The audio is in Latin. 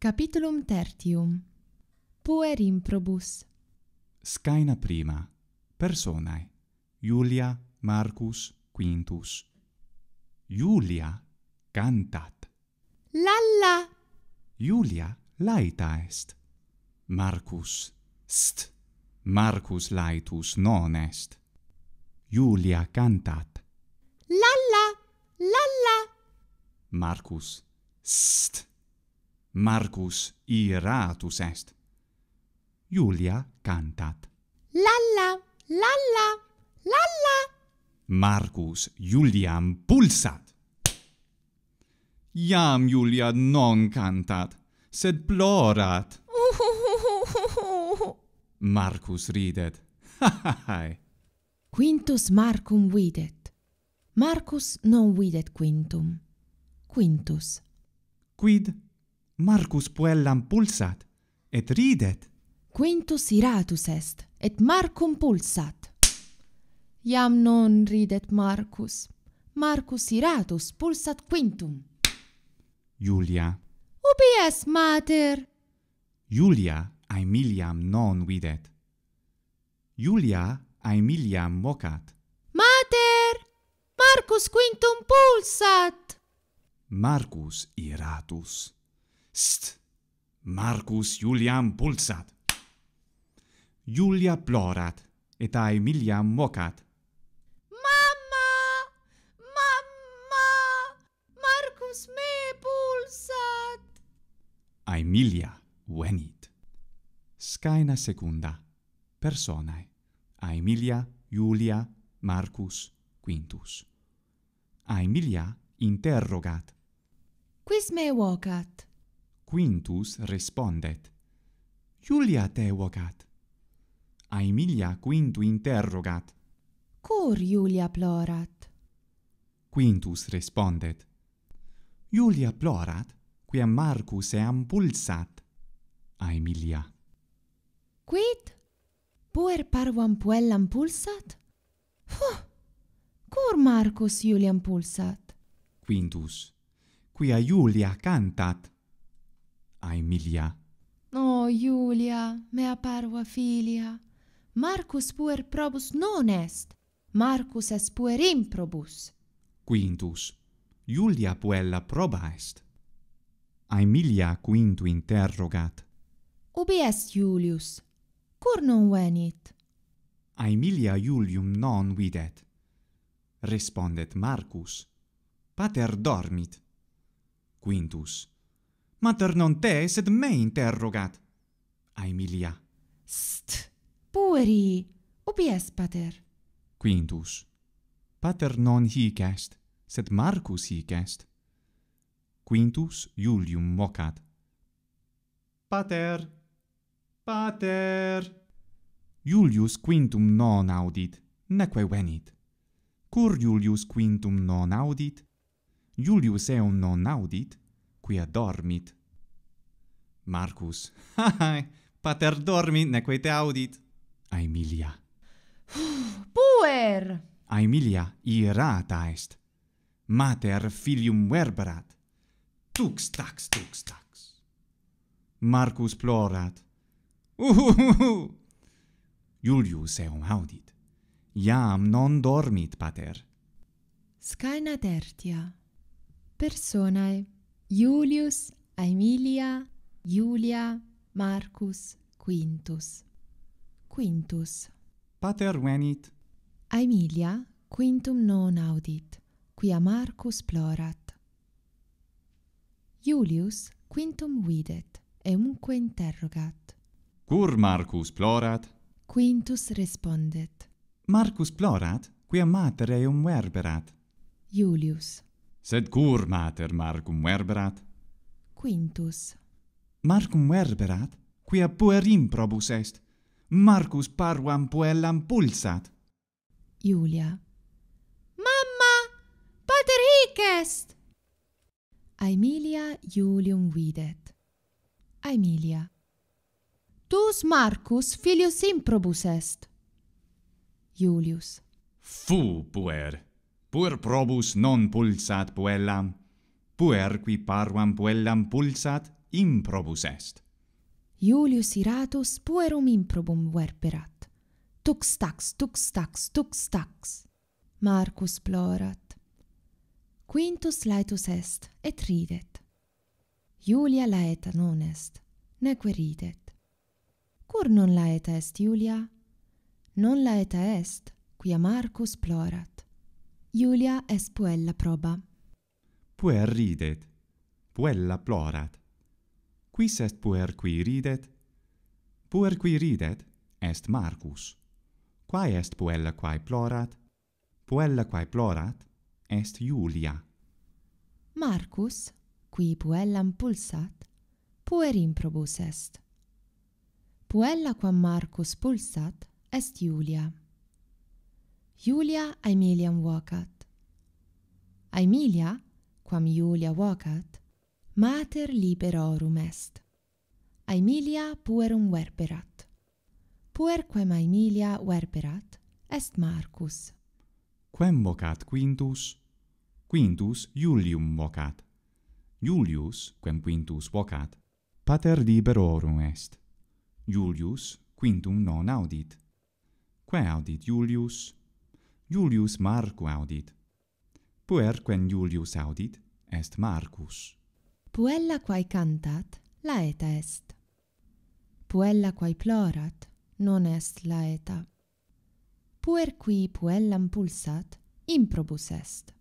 Capitulum tertium. Puer improbus. Scaena prima. Personae. Julia Marcus Quintus. Julia cantat. Lalla! Julia laita est. Marcus st. Marcus laitus non est. Julia cantat. Lalla! Lalla! Marcus st. Marcus iratus est. Julia cantat. Lalla, lalla, lalla. Marcus Juliam pulsat. Iam Julia non cantat, sed plorat. Marcus ridet. Quintus Marcum videt. Marcus non videt Quintum. Quintus. Quid Marcus puellam pulsat et ridet. Quintus iratus est et Marcum pulsat. Iam non ridet Marcus. Marcus iratus pulsat quintum. Julia. Ubi est mater? Julia Aemiliam non videt. Julia Aemiliam vocat. Mater! Marcus quintum pulsat. Marcus iratus. Psst! Marcus Iuliam pulsat! Iulia plorat, et Aemilia mocat. Mamma! Mamma! Marcus me pulsat! Aemilia venit. Scaena secunda. Personae. Aemilia, Iulia, Marcus Quintus. Aemilia interrogat. Quis me vocat? Quintus respondet. Julia te vocat. Aemilia Quintu interrogat. Cur Julia plorat? Quintus respondet. Julia plorat, quia Marcus eam pulsat. Aemilia. Quid? Puer parvam puellam pulsat? Fuh! Cur Marcus Julian pulsat? Quintus. Quia Julia cantat? Aemilia. No, Julia, mea parva filia, Marcus puer probus non est, Marcus est puer improbus. Quintus, Julia puella proba est. Aemilia quintu interrogat. Ubi est Julius? Cur non venit? Aemilia Julium non videt. Respondet Marcus. Pater dormit. Quintus. Quintus. Mater non te, sed me interrogat. Aemilia. St! Pueri! Ubi est, pater? Quintus. Pater non hic est, sed Marcus hic est. Quintus Iulium mocat. Pater! Pater! Iulius quintum non audit, neque venit. Cur Iulius quintum non audit? Iulius eum non audit? Quia dormit. Marcus. Ha, ha, pater dormit, neque te audit. Aemilia. Puer! Aemilia irata est. Mater filium verberat. Tux, tax, tux, tax. Marcus plorat. Uh, uh, uh, eum audit. Iam non dormit pater. Scaina tertia. Personae. Julius Aemilia Julia Marcus Quintus. Quintus. Pater venit. Aemilia quintum non audit, quia Marcus plorat. Julius quintum videt, e umque interrogat. Cur Marcus plorat? Quintus respondet. Marcus plorat, quia mater eum verberat. Julius. Sed cur mater Marcum verberat? Quintus. Marcum verberat, quia puer improbus est. Marcus parvam puellam pulsat. Iulia. Mamma! Pater hic est! Aemilia Iulium videt. Aemilia. Tus Marcus filius improbus est. Iulius. Fu puer! puer probus non pulsat puellam, puer qui parvam puellam pulsat improbus est. Iulius iratus puerum improbum verperat. Tux tax, tux tax, tux tax. Marcus plorat. Quintus laetus est, et ridet. Iulia laeta non est, neque ridet. Cur non laeta est, Iulia? Non laeta est, quia Marcus plorat. Julia es puella proba. Puer ridet. Puella plorat. Quis est puer qui ridet? Puer qui ridet est Marcus. Quae est puella quae plorat? Puella quae plorat est Julia. Marcus, qui puellam pulsat, puer improbus est. Puella quam Marcus pulsat est Julia. Julia Aemilia vocat. Aemilia quam Julia vocat mater liberorum est. Aemilia puerum verperat. Puer quem Aemilia verperat est Marcus. Quem vocat Quintus? Quintus Iulium vocat. Julius quem Quintus vocat? Pater liberorum est. Julius Quintum non audit. Quae audit Julius? Julius Marcus audit. Puer quem Julius audit est Marcus. Puella quae cantat laeta est. Puella quae plorat non est laeta. Puer qui puellam pulsat improbus est.